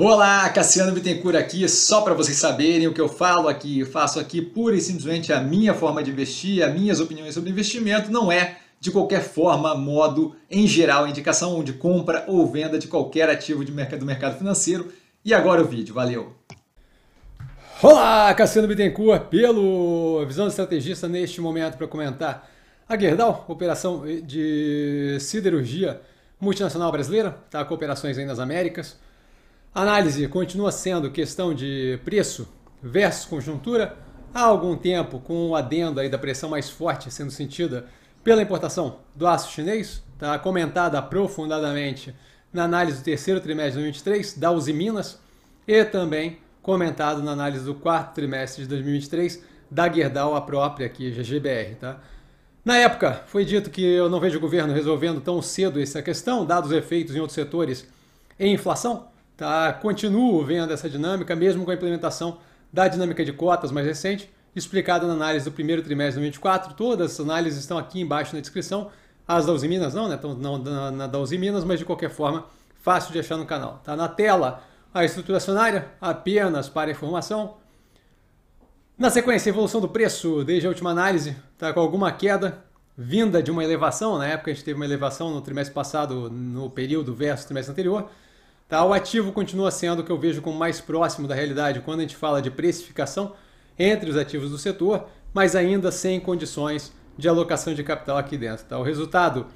Olá, Cassiano Bittencourt aqui, só para vocês saberem o que eu falo aqui, eu faço aqui pura e simplesmente a minha forma de investir, as minhas opiniões sobre investimento, não é de qualquer forma, modo, em geral, indicação de compra ou venda de qualquer ativo de mercado, do mercado financeiro. E agora o vídeo, valeu! Olá, Cassiano Bittencourt, pelo Visão do Estrategista neste momento para comentar a Gerdau, operação de siderurgia multinacional brasileira, tá com operações aí nas Américas, Análise continua sendo questão de preço versus conjuntura há algum tempo, com o um adendo aí da pressão mais forte sendo sentida pela importação do aço chinês, tá comentada aprofundadamente na análise do terceiro trimestre de 2023 da Uzi Minas e também comentado na análise do quarto trimestre de 2023 da Gerdau, a própria aqui, GGBR. Tá? Na época, foi dito que eu não vejo o governo resolvendo tão cedo essa questão, dados os efeitos em outros setores e inflação. Tá? Continuo vendo essa dinâmica, mesmo com a implementação da dinâmica de cotas mais recente, explicada na análise do primeiro trimestre de 2024. Todas as análises estão aqui embaixo na descrição. As da Uzi Minas não, né? Estão na, na da Uzi Minas, mas de qualquer forma, fácil de achar no canal. Tá na tela a estrutura acionária, apenas para informação. Na sequência, evolução do preço desde a última análise, tá com alguma queda vinda de uma elevação. Na época a gente teve uma elevação no trimestre passado, no período versus trimestre anterior. Tá? O ativo continua sendo o que eu vejo como mais próximo da realidade quando a gente fala de precificação entre os ativos do setor, mas ainda sem condições de alocação de capital aqui dentro. Tá? O resultado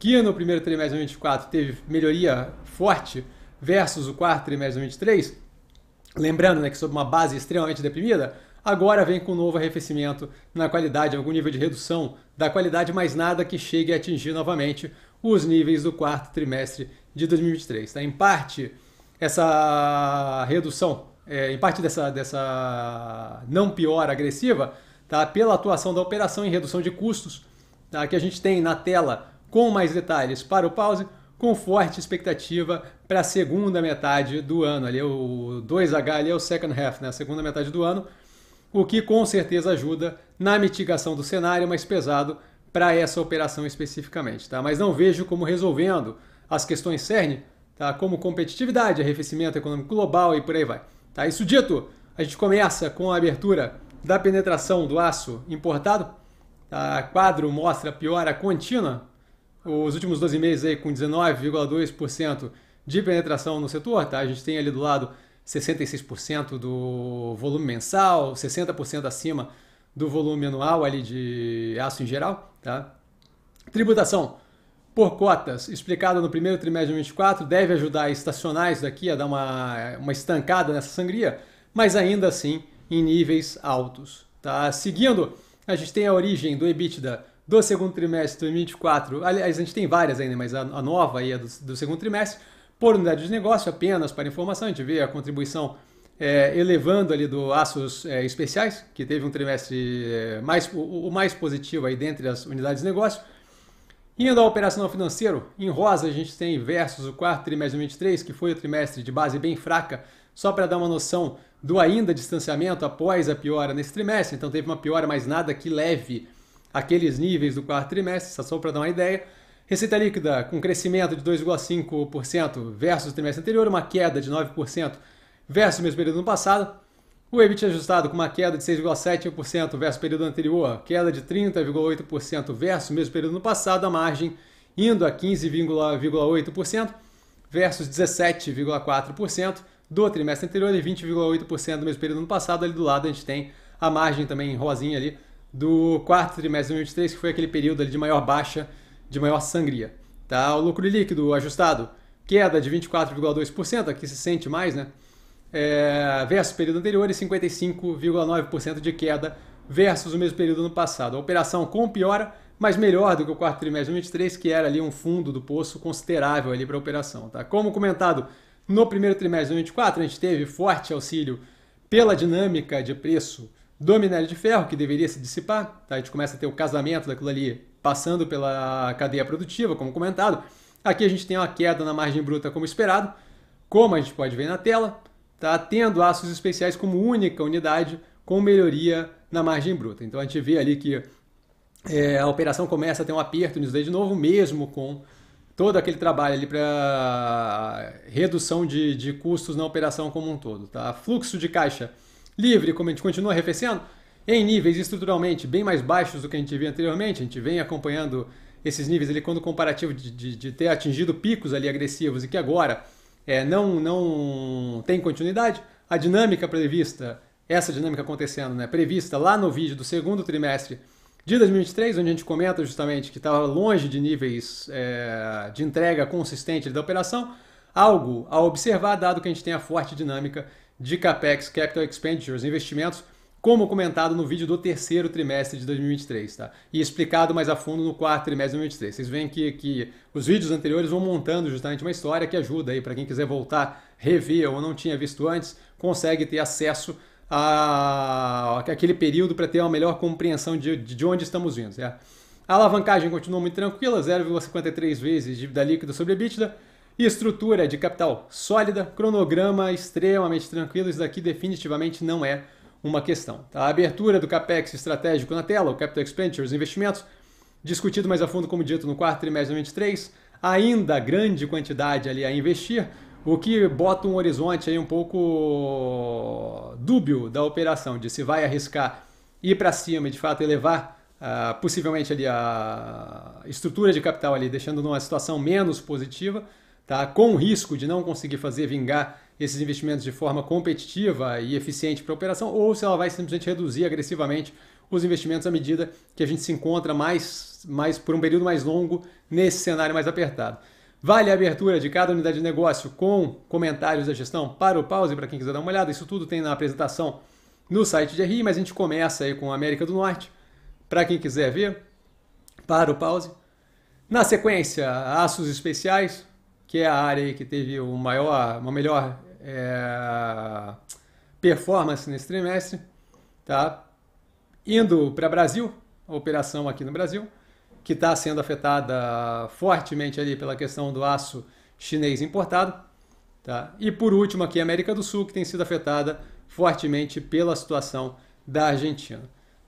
que no primeiro trimestre de 2024 teve melhoria forte versus o quarto trimestre de 2023, lembrando né, que sob uma base extremamente deprimida, agora vem com um novo arrefecimento na qualidade, algum nível de redução da qualidade, mas nada que chegue a atingir novamente os níveis do quarto trimestre de 2023. Tá? Em parte, essa redução, é, em parte dessa, dessa não pior agressiva, tá? pela atuação da operação em redução de custos, tá? que a gente tem na tela com mais detalhes para o pause, com forte expectativa para a segunda metade do ano. Ali é o 2H ali é o second half, né? a segunda metade do ano, o que com certeza ajuda na mitigação do cenário mais pesado para essa operação especificamente. Tá? Mas não vejo como resolvendo as questões cern tá? como competitividade, arrefecimento econômico global e por aí vai. Tá? Isso dito, a gente começa com a abertura da penetração do aço importado. Tá? Quadro mostra piora contínua, os últimos 12 meses aí com 19,2% de penetração no setor. Tá? A gente tem ali do lado 66% do volume mensal, 60% acima do volume anual ali de aço em geral. Tá? Tributação por cotas, explicado no primeiro trimestre de 2024, deve ajudar estacionais daqui a dar uma, uma estancada nessa sangria, mas ainda assim em níveis altos. Tá? Seguindo, a gente tem a origem do EBITDA do segundo trimestre de 2024. Aliás, a gente tem várias ainda, mas a, a nova aí é do, do, segundo trimestre. Por unidade de negócio, apenas para informação, a gente vê a contribuição é, elevando ali do Aços é, Especiais, que teve um trimestre é, mais, o, o mais positivo aí dentre as unidades de negócio Indo ao operacional financeiro, em rosa a gente tem versus o quarto trimestre de 2023, que foi o trimestre de base bem fraca, só para dar uma noção do ainda distanciamento após a piora nesse trimestre. Então teve uma piora, mas nada que leve aqueles níveis do quarto trimestre, só para dar uma ideia. Receita líquida com crescimento de 2,5% versus o trimestre anterior, uma queda de 9% versus o mesmo período do ano passado. O EBIT ajustado com uma queda de 6,7% versus o período anterior, queda de 30,8% versus o mesmo período no passado, a margem indo a 15,8% versus 17,4% do trimestre anterior e 20,8% do mesmo período no passado. Ali do lado a gente tem a margem também em rosinha ali do quarto trimestre de 2023, que foi aquele período ali de maior baixa, de maior sangria. Tá? O lucro líquido ajustado, queda de 24,2%, aqui se sente mais, né? é, versus o período anterior e 55,9% de queda versus o mesmo período no passado. A operação com piora, mas melhor do que o quarto trimestre de 2023, que era ali um fundo do poço considerável ali para a operação. Tá? Como comentado, no primeiro trimestre de 2024 a gente teve forte auxílio pela dinâmica de preço do minério de ferro, que deveria se dissipar. Tá? A gente começa a ter o casamento daquilo ali passando pela cadeia produtiva, como comentado. Aqui a gente tem uma queda na margem bruta como esperado, como a gente pode ver na tela. Tá tendo aços especiais como única unidade com melhoria na margem bruta. Então a gente vê ali que é, a operação começa a ter um aperto nisso daí de novo, mesmo com todo aquele trabalho ali para redução de, de custos na operação como um todo. Tá? Fluxo de caixa livre, como a gente continua arrefecendo, em níveis estruturalmente bem mais baixos do que a gente viu anteriormente, a gente vem acompanhando esses níveis ali quando comparativo de, de, de ter atingido picos ali agressivos e que agora é, não, não tem continuidade, a dinâmica prevista, essa dinâmica acontecendo, né, prevista lá no vídeo do segundo trimestre de 2023, onde a gente comenta justamente que estava tá longe de níveis é, de entrega consistente da operação, algo a observar, dado que a gente tem a forte dinâmica de CAPEX, Capital Expenditures, investimentos, como comentado no vídeo do terceiro trimestre de 2023, tá? E explicado mais a fundo no quarto trimestre de 2023. Vocês veem que, que os vídeos anteriores vão montando justamente uma história que ajuda aí para quem quiser voltar, rever ou não tinha visto antes, consegue ter acesso a aquele período para ter uma melhor compreensão de, de onde estamos vindo. Certo? A alavancagem continua muito tranquila, 0,53 vezes dívida líquida sobre EBITDA, estrutura de capital sólida, cronograma extremamente tranquilo, isso daqui definitivamente não é uma questão. Tá? A abertura do CAPEX estratégico na tela, o Capital Expenditures, investimentos, discutido mais a fundo, como dito, no quarto trimestre de 2023, ainda grande quantidade ali a investir, o que bota um horizonte aí um pouco dúbio da operação, de se vai arriscar ir para cima e de fato elevar uh, possivelmente ali a estrutura de capital ali, deixando numa situação menos positiva, tá? com risco de não conseguir fazer vingar esses investimentos de forma competitiva e eficiente para a operação, ou se ela vai simplesmente reduzir agressivamente os investimentos à medida que a gente se encontra mais, mais por um período mais longo nesse cenário mais apertado. Vale a abertura de cada unidade de negócio com comentários da gestão para o pause, para quem quiser dar uma olhada. Isso tudo tem na apresentação no site de RI, mas a gente começa aí com a América do Norte, para quem quiser ver, para o pause. Na sequência, aços especiais, que é a área que teve o maior, uma melhor é, performance nesse trimestre, tá? Indo para Brasil, a operação aqui no Brasil, que está sendo afetada fortemente ali pela questão do aço chinês importado, tá? E por último aqui a América do Sul, que tem sido afetada fortemente pela situação da Argentina.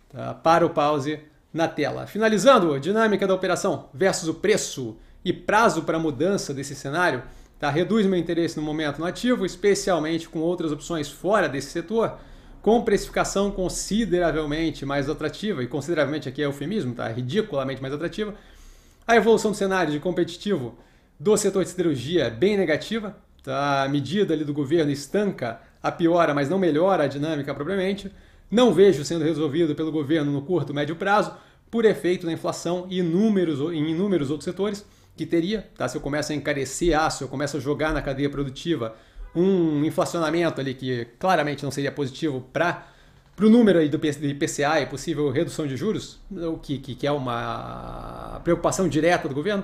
Tá? Para o pause na tela. Finalizando, dinâmica da operação versus o preço e prazo para mudança desse cenário. Tá? Reduz meu interesse no momento no ativo, especialmente com outras opções fora desse setor, com precificação consideravelmente mais atrativa, e consideravelmente aqui é eufemismo, tá? ridiculamente mais atrativa. A evolução do cenário de competitivo do setor de siderurgia é bem negativa. Tá? A medida ali do governo estanca a piora, mas não melhora a dinâmica propriamente. Não vejo sendo resolvido pelo governo no curto médio prazo, por efeito da inflação e inúmeros, em inúmeros outros setores que teria, tá? Se eu começo a encarecer aço, eu começo a jogar na cadeia produtiva um inflacionamento ali que claramente não seria positivo para para o número aí do IPCA e possível redução de juros, o que, que, que, é uma preocupação direta do governo,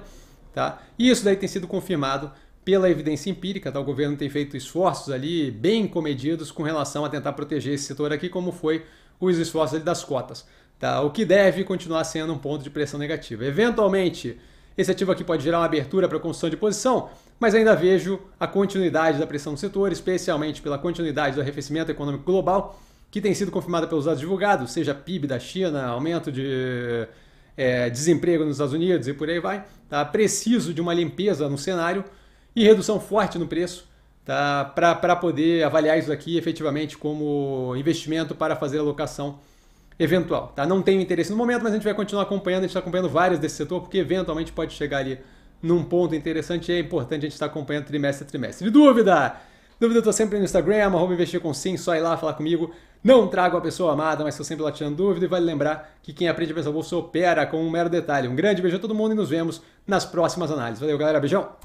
tá? E isso daí tem sido confirmado pela evidência empírica, tá? O governo tem feito esforços ali bem comedidos com relação a tentar proteger esse setor aqui, como foi os esforços das cotas, tá? O que deve continuar sendo um ponto de pressão negativa. Eventualmente, esse ativo aqui pode gerar uma abertura para construção de posição, mas ainda vejo a continuidade da pressão do setor, especialmente pela continuidade do arrefecimento econômico global, que tem sido confirmada pelos dados divulgados, seja PIB da China, aumento de é, desemprego nos Estados Unidos e por aí vai. Tá? Preciso de uma limpeza no cenário e redução forte no preço tá? para poder avaliar isso aqui efetivamente como investimento para fazer alocação eventual. Tá? Não tenho interesse no momento, mas a gente vai continuar acompanhando, a gente está acompanhando vários desse setor, porque eventualmente pode chegar ali num ponto interessante e é importante a gente estar tá acompanhando trimestre a trimestre. De dúvida? Dúvida, eu estou sempre no Instagram, arroba investir com sim, só ir lá falar comigo. Não trago a pessoa amada, mas estou sempre lá tirando dúvida e vale lembrar que quem aprende a pensar bolsa opera com um mero detalhe. Um grande beijo a todo mundo e nos vemos nas próximas análises. Valeu, galera. Beijão!